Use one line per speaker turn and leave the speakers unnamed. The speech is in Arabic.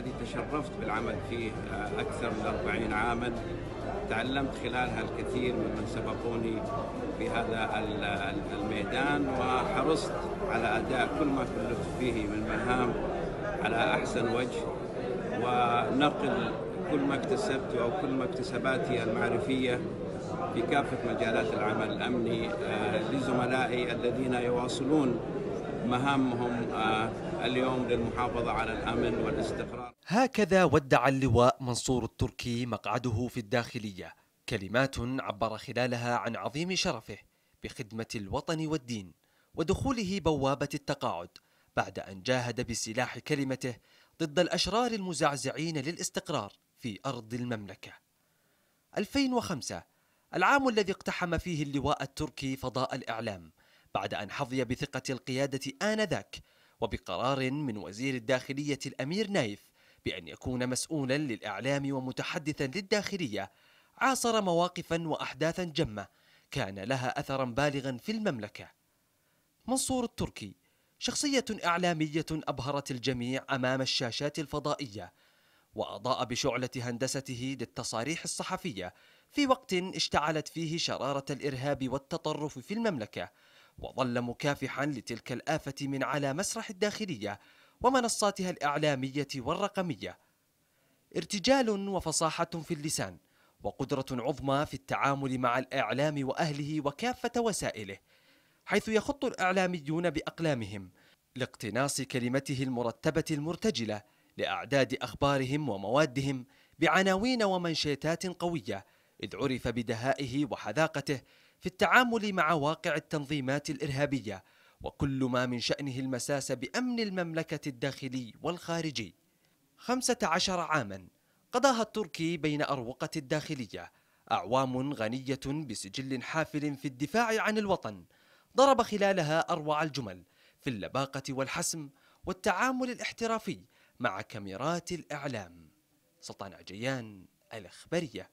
الذي تشرفت بالعمل فيه آه، أكثر من 40 عاما تعلمت خلالها الكثير ممن سبقوني في هذا الميدان وحرصت على أداء كل ما كلفت فيه من مهام على أحسن وجه ونقل كل ما اكتسبته أو كل ما اكتسباتي المعرفية في كافة مجالات العمل الأمني آه، لزملائي الذين يواصلون مهامهم آه، اليوم للمحافظة على الأمن والاستقرار
هكذا ودع اللواء منصور التركي مقعده في الداخلية كلمات عبر خلالها عن عظيم شرفه بخدمة الوطن والدين ودخوله بوابة التقاعد بعد أن جاهد بسلاح كلمته ضد الأشرار المزعزعين للاستقرار في أرض المملكة 2005 العام الذي اقتحم فيه اللواء التركي فضاء الإعلام بعد أن حظي بثقة القيادة آنذاك وبقرار من وزير الداخلية الأمير نايف بأن يكون مسؤولا للإعلام ومتحدثا للداخلية عاصر مواقفا وأحداثا جمة كان لها أثرا بالغا في المملكة منصور التركي شخصية إعلامية أبهرت الجميع أمام الشاشات الفضائية وأضاء بشعلة هندسته للتصاريح الصحفية في وقت اشتعلت فيه شرارة الإرهاب والتطرف في المملكة وظل مكافحا لتلك الآفة من على مسرح الداخلية ومنصاتها الإعلامية والرقمية ارتجال وفصاحة في اللسان وقدرة عظمى في التعامل مع الإعلام وأهله وكافة وسائله حيث يخط الإعلاميون بأقلامهم لاقتناص كلمته المرتبة المرتجلة لأعداد أخبارهم وموادهم بعناوين ومنشيتات قوية إذ عرف بدهائه وحذاقته في التعامل مع واقع التنظيمات الارهابيه وكل ما من شانه المساس بامن المملكه الداخلي والخارجي 15 عاما قضاها التركي بين اروقه الداخليه اعوام غنيه بسجل حافل في الدفاع عن الوطن ضرب خلالها اروع الجمل في اللباقه والحسم والتعامل الاحترافي مع كاميرات الاعلام سلطان عجيان الاخباريه